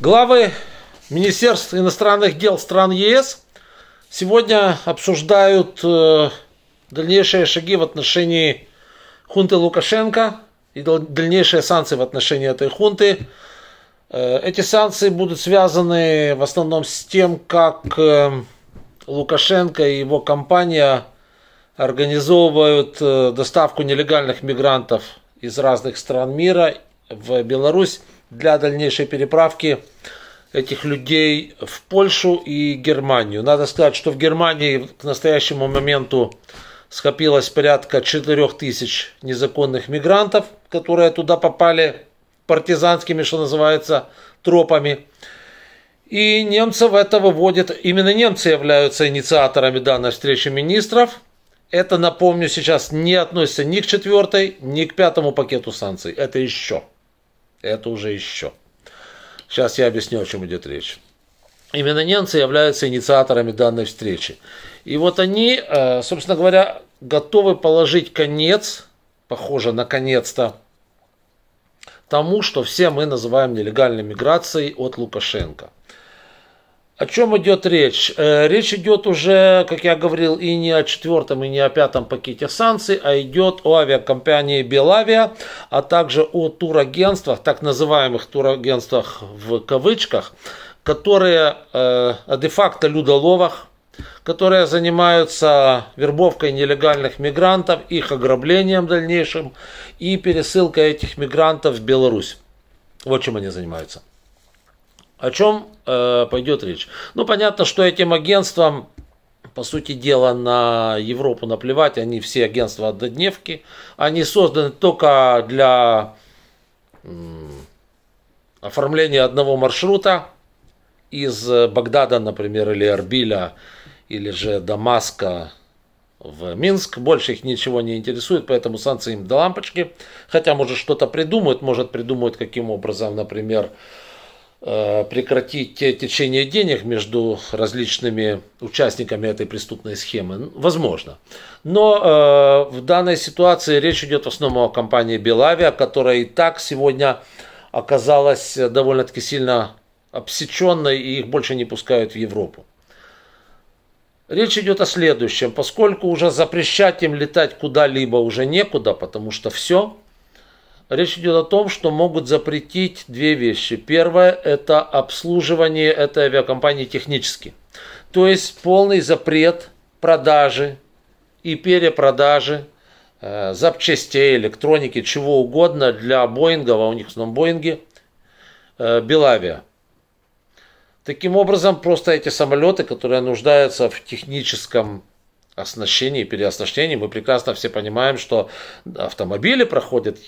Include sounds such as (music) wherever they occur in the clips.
Главы Министерств иностранных дел стран ЕС сегодня обсуждают э, дальнейшие шаги в отношении хунты Лукашенко и дальнейшие санкции в отношении этой хунты. Э, эти санкции будут связаны в основном с тем, как э, Лукашенко и его компания организовывают доставку нелегальных мигрантов из разных стран мира в Беларусь для дальнейшей переправки этих людей в Польшу и Германию. Надо сказать, что в Германии к настоящему моменту скопилось порядка 4 тысяч незаконных мигрантов, которые туда попали партизанскими, что называется, тропами. И немцев это выводит, именно немцы являются инициаторами данной встречи министров. Это, напомню, сейчас не относится ни к четвертой, ни к пятому пакету санкций. Это еще. Это уже еще. Сейчас я объясню, о чем идет речь. Именно немцы являются инициаторами данной встречи. И вот они, э, собственно говоря, готовы положить конец, похоже, наконец-то, тому, что все мы называем нелегальной миграцией от Лукашенко – о чем идет речь? Э, речь идет уже, как я говорил, и не о четвертом, и не о пятом пакете санкций, а идет о авиакомпании Белавия, а также о турагентствах, так называемых турагентствах в кавычках, которые э, де-факто людоловах, которые занимаются вербовкой нелегальных мигрантов, их ограблением дальнейшим и пересылкой этих мигрантов в Беларусь. Вот чем они занимаются. О чем э, пойдет речь? Ну, понятно, что этим агентствам, по сути дела, на Европу наплевать. Они все агентства однодневки. Они созданы только для э, оформления одного маршрута из Багдада, например, или Арбиля, или же Дамаска в Минск. Больше их ничего не интересует, поэтому санкции им до лампочки. Хотя, может, что-то придумают, может, придумают, каким образом, например, Э, прекратить течение денег между различными участниками этой преступной схемы? Возможно. Но э, в данной ситуации речь идет в основном о компании Белавия, которая и так сегодня оказалась э, довольно-таки сильно обсеченной и их больше не пускают в Европу. Речь идет о следующем. Поскольку уже запрещать им летать куда-либо уже некуда, потому что все – Речь идет о том, что могут запретить две вещи. Первое – это обслуживание этой авиакомпании технически. То есть полный запрет продажи и перепродажи э, запчастей, электроники, чего угодно для Боинга, а у них в основном Боинги, э, Белавия. Таким образом, просто эти самолеты, которые нуждаются в техническом оснащении, переоснащении, мы прекрасно все понимаем, что автомобили проходят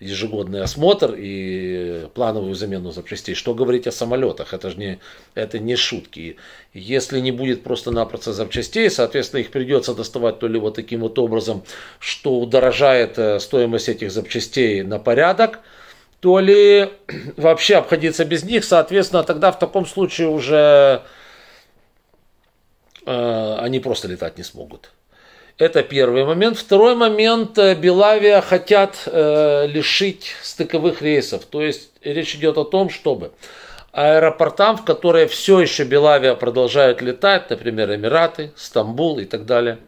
ежегодный осмотр и плановую замену запчастей. Что говорить о самолетах? Это же не, это не шутки. Если не будет просто-напросто запчастей, соответственно, их придется доставать то ли вот таким вот образом, что удорожает э, стоимость этих запчастей на порядок, то ли (clears throat) вообще обходиться без них. Соответственно, тогда в таком случае уже э, они просто летать не смогут. Это первый момент. Второй момент, э, Белавия хотят э, лишить стыковых рейсов. То есть речь идет о том, чтобы аэропортам, в которые все еще Белавия продолжают летать, например, Эмираты, Стамбул и так далее,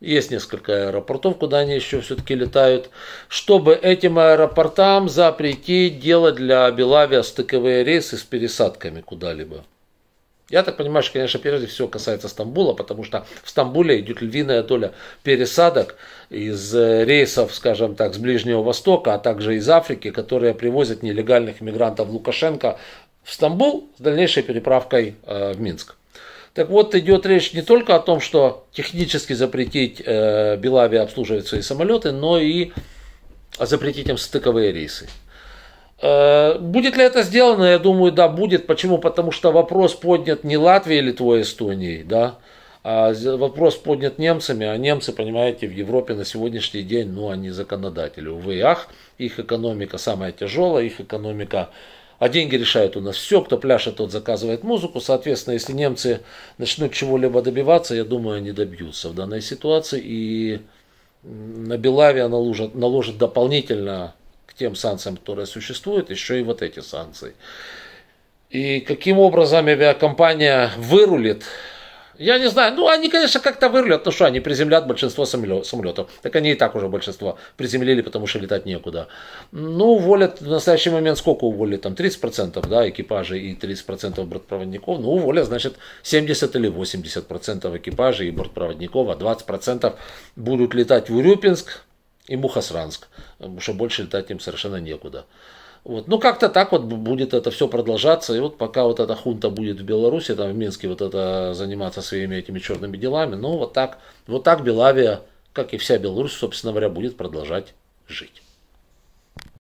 есть несколько аэропортов, куда они еще все-таки летают, чтобы этим аэропортам запретить делать для Белавия стыковые рейсы с пересадками куда-либо. Я так понимаю, что, конечно, прежде всего касается Стамбула, потому что в Стамбуле идет львиная доля пересадок из э, рейсов, скажем так, с Ближнего Востока, а также из Африки, которые привозят нелегальных мигрантов Лукашенко в Стамбул с дальнейшей переправкой э, в Минск. Так вот, идет речь не только о том, что технически запретить э, обслуживать свои самолеты, но и запретить им стыковые рейсы. Э, будет ли это сделано? Я думаю, да, будет. Почему? Потому что вопрос поднят не Латвией, Литвой, Эстонией, да, а вопрос поднят немцами, а немцы, понимаете, в Европе на сегодняшний день, ну, они законодатели, увы и ах, их экономика самая тяжелая, их экономика, а деньги решают у нас все, кто пляшет, тот заказывает музыку, соответственно, если немцы начнут чего-либо добиваться, я думаю, они добьются в данной ситуации, и на Белаве наложат, наложат дополнительно к тем санкциям, которые существуют, еще и вот эти санкции. И каким образом авиакомпания вырулит, я не знаю. Ну, они, конечно, как-то вырулят. Ну что, они приземлят большинство самолетов. Так они и так уже большинство приземлили, потому что летать некуда. Ну, уволят в настоящий момент сколько уволили? Там 30% да, экипажей и 30% бортпроводников. Ну, уволят, значит, 70 или 80% экипажей и бортпроводников, а 20% будут летать в Урюпинск, и Мухосранск, потому что больше летать им совершенно некуда. Вот. Ну, как-то так вот будет это все продолжаться. И вот пока вот эта хунта будет в Беларуси, там в Минске вот это заниматься своими этими черными делами, ну, вот так, вот так Белавия, как и вся Беларусь, собственно говоря, будет продолжать жить.